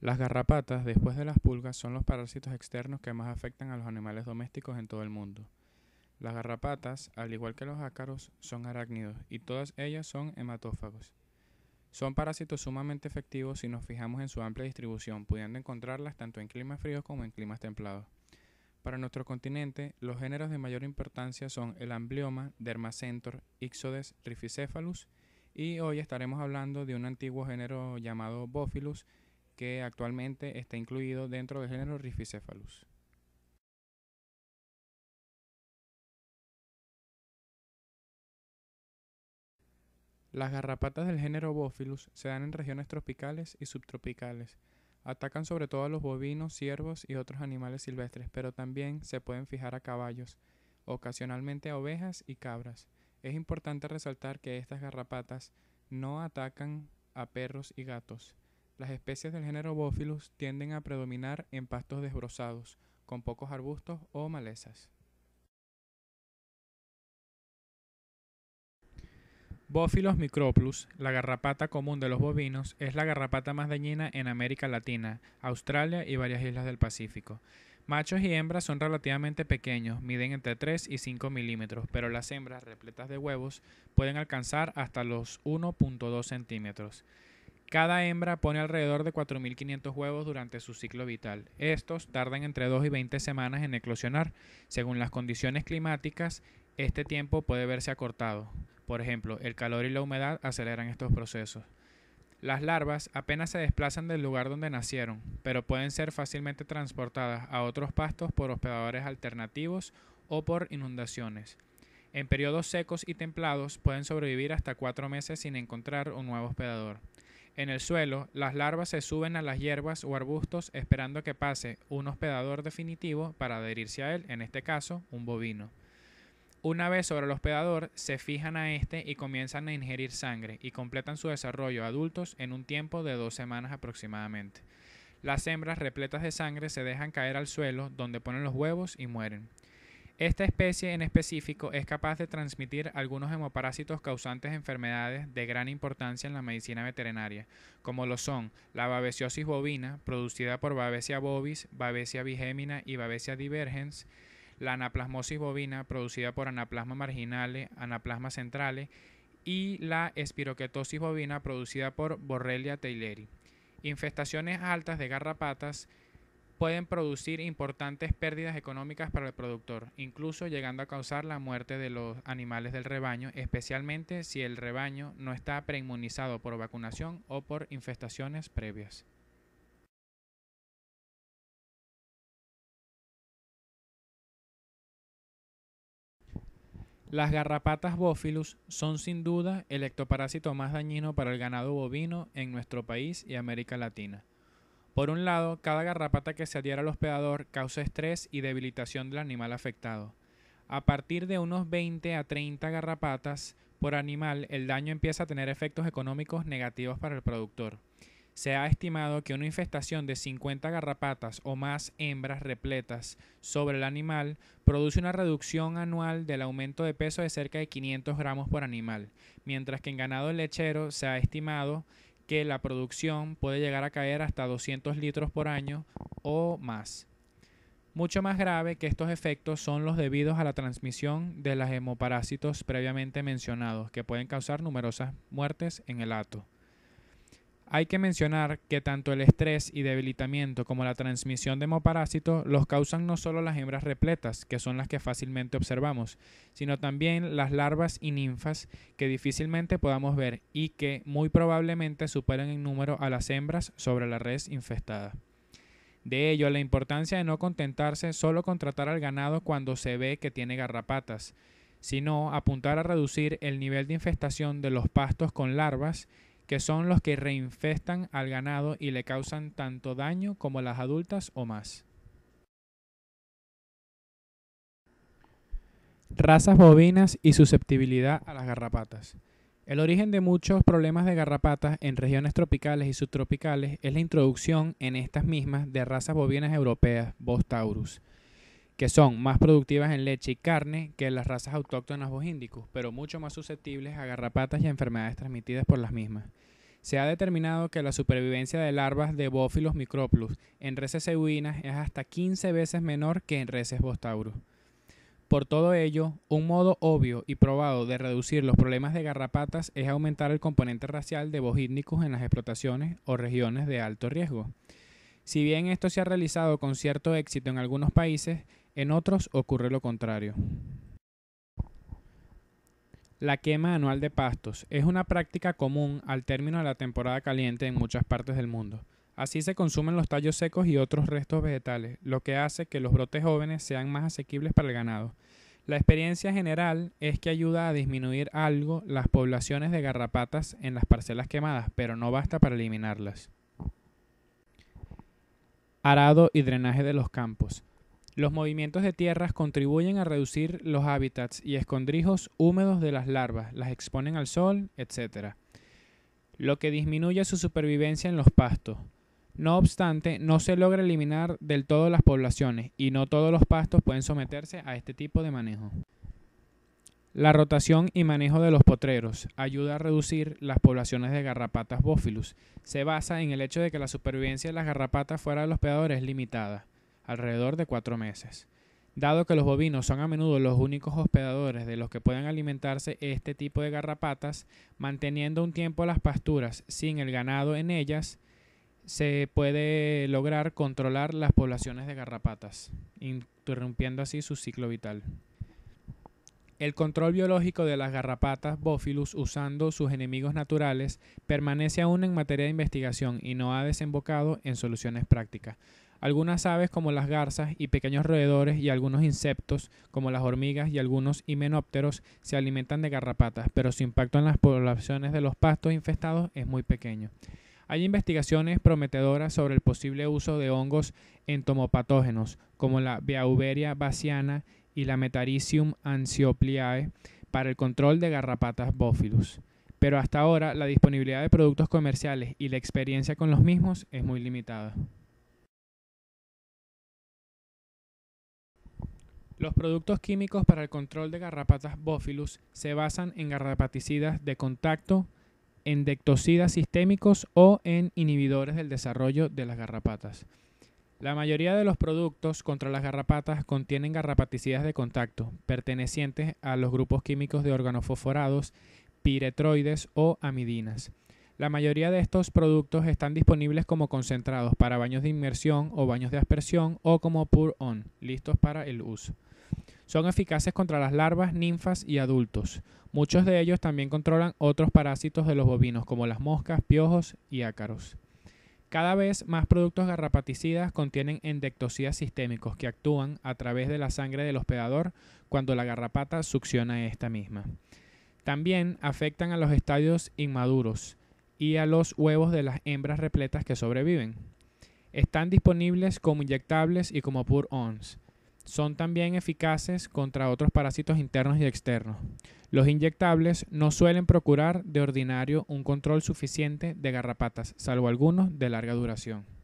Las garrapatas, después de las pulgas, son los parásitos externos que más afectan a los animales domésticos en todo el mundo. Las garrapatas, al igual que los ácaros, son arácnidos y todas ellas son hematófagos. Son parásitos sumamente efectivos si nos fijamos en su amplia distribución, pudiendo encontrarlas tanto en climas fríos como en climas templados. Para nuestro continente, los géneros de mayor importancia son el amblioma, Dermacentor, Ixodes, Rificephalus, y hoy estaremos hablando de un antiguo género llamado bófilus, que actualmente está incluido dentro del género Rificephalus. Las garrapatas del género Bophilus se dan en regiones tropicales y subtropicales. Atacan sobre todo a los bovinos, ciervos y otros animales silvestres, pero también se pueden fijar a caballos, ocasionalmente a ovejas y cabras. Es importante resaltar que estas garrapatas no atacan a perros y gatos, las especies del género Bophilus tienden a predominar en pastos desbrozados, con pocos arbustos o malezas. Bófilos microplus, la garrapata común de los bovinos, es la garrapata más dañina en América Latina, Australia y varias islas del Pacífico. Machos y hembras son relativamente pequeños, miden entre 3 y 5 milímetros, pero las hembras repletas de huevos pueden alcanzar hasta los 1.2 centímetros. Cada hembra pone alrededor de 4.500 huevos durante su ciclo vital. Estos tardan entre 2 y 20 semanas en eclosionar. Según las condiciones climáticas, este tiempo puede verse acortado. Por ejemplo, el calor y la humedad aceleran estos procesos. Las larvas apenas se desplazan del lugar donde nacieron, pero pueden ser fácilmente transportadas a otros pastos por hospedadores alternativos o por inundaciones. En periodos secos y templados pueden sobrevivir hasta cuatro meses sin encontrar un nuevo hospedador. En el suelo, las larvas se suben a las hierbas o arbustos esperando que pase un hospedador definitivo para adherirse a él, en este caso, un bovino. Una vez sobre el hospedador, se fijan a este y comienzan a ingerir sangre y completan su desarrollo adultos en un tiempo de dos semanas aproximadamente. Las hembras repletas de sangre se dejan caer al suelo donde ponen los huevos y mueren. Esta especie en específico es capaz de transmitir algunos hemoparásitos causantes enfermedades de gran importancia en la medicina veterinaria, como lo son la babesiosis bovina, producida por Babesia bovis, Babesia bigemina y Babesia divergens, la anaplasmosis bovina, producida por anaplasma marginale, anaplasma centrale, y la espiroquetosis bovina, producida por Borrelia taileri. Infestaciones altas de garrapatas, pueden producir importantes pérdidas económicas para el productor, incluso llegando a causar la muerte de los animales del rebaño, especialmente si el rebaño no está preinmunizado por vacunación o por infestaciones previas. Las garrapatas bófilus son sin duda el ectoparásito más dañino para el ganado bovino en nuestro país y América Latina. Por un lado, cada garrapata que se adhiera al hospedador causa estrés y debilitación del animal afectado. A partir de unos 20 a 30 garrapatas por animal, el daño empieza a tener efectos económicos negativos para el productor. Se ha estimado que una infestación de 50 garrapatas o más hembras repletas sobre el animal produce una reducción anual del aumento de peso de cerca de 500 gramos por animal, mientras que en ganado lechero se ha estimado que la producción puede llegar a caer hasta 200 litros por año o más. Mucho más grave que estos efectos son los debidos a la transmisión de los hemoparásitos previamente mencionados, que pueden causar numerosas muertes en el hato. Hay que mencionar que tanto el estrés y debilitamiento como la transmisión de hemoparásitos los causan no solo las hembras repletas, que son las que fácilmente observamos, sino también las larvas y ninfas que difícilmente podamos ver y que muy probablemente superan en número a las hembras sobre la red infestada. De ello, la importancia de no contentarse solo con tratar al ganado cuando se ve que tiene garrapatas, sino apuntar a reducir el nivel de infestación de los pastos con larvas que son los que reinfestan al ganado y le causan tanto daño como las adultas o más. Razas bovinas y susceptibilidad a las garrapatas. El origen de muchos problemas de garrapatas en regiones tropicales y subtropicales es la introducción en estas mismas de razas bovinas europeas, Bostaurus, que son más productivas en leche y carne que las razas autóctonas bohíndicos, pero mucho más susceptibles a garrapatas y enfermedades transmitidas por las mismas. Se ha determinado que la supervivencia de larvas de Bófilos microplus en reses cebuinas es hasta 15 veces menor que en reses bostauros. Por todo ello, un modo obvio y probado de reducir los problemas de garrapatas es aumentar el componente racial de bohíndicos en las explotaciones o regiones de alto riesgo. Si bien esto se ha realizado con cierto éxito en algunos países, en otros ocurre lo contrario. La quema anual de pastos es una práctica común al término de la temporada caliente en muchas partes del mundo. Así se consumen los tallos secos y otros restos vegetales, lo que hace que los brotes jóvenes sean más asequibles para el ganado. La experiencia general es que ayuda a disminuir algo las poblaciones de garrapatas en las parcelas quemadas, pero no basta para eliminarlas. Arado y drenaje de los campos. Los movimientos de tierras contribuyen a reducir los hábitats y escondrijos húmedos de las larvas, las exponen al sol, etc., lo que disminuye su supervivencia en los pastos. No obstante, no se logra eliminar del todo las poblaciones y no todos los pastos pueden someterse a este tipo de manejo. La rotación y manejo de los potreros ayuda a reducir las poblaciones de garrapatas bófilus. Se basa en el hecho de que la supervivencia de las garrapatas fuera de los peadores es limitada alrededor de cuatro meses. Dado que los bovinos son a menudo los únicos hospedadores de los que pueden alimentarse este tipo de garrapatas, manteniendo un tiempo las pasturas sin el ganado en ellas, se puede lograr controlar las poblaciones de garrapatas, interrumpiendo así su ciclo vital. El control biológico de las garrapatas Bófilus usando sus enemigos naturales permanece aún en materia de investigación y no ha desembocado en soluciones prácticas. Algunas aves como las garzas y pequeños roedores y algunos insectos como las hormigas y algunos himenópteros se alimentan de garrapatas, pero su impacto en las poblaciones de los pastos infestados es muy pequeño. Hay investigaciones prometedoras sobre el posible uso de hongos entomopatógenos como la Beauveria bassiana y la Metaricium ansiopliae para el control de garrapatas bófilus pero hasta ahora la disponibilidad de productos comerciales y la experiencia con los mismos es muy limitada. Los productos químicos para el control de garrapatas bófilus se basan en garrapaticidas de contacto, endectocidas sistémicos o en inhibidores del desarrollo de las garrapatas. La mayoría de los productos contra las garrapatas contienen garrapaticidas de contacto, pertenecientes a los grupos químicos de organofosforados, piretroides o amidinas. La mayoría de estos productos están disponibles como concentrados para baños de inmersión o baños de aspersión o como pour-on, listos para el uso. Son eficaces contra las larvas, ninfas y adultos. Muchos de ellos también controlan otros parásitos de los bovinos, como las moscas, piojos y ácaros. Cada vez más productos garrapaticidas contienen endectocidas sistémicos que actúan a través de la sangre del hospedador cuando la garrapata succiona esta misma. También afectan a los estadios inmaduros y a los huevos de las hembras repletas que sobreviven. Están disponibles como inyectables y como pur-ons son también eficaces contra otros parásitos internos y externos. Los inyectables no suelen procurar de ordinario un control suficiente de garrapatas, salvo algunos de larga duración.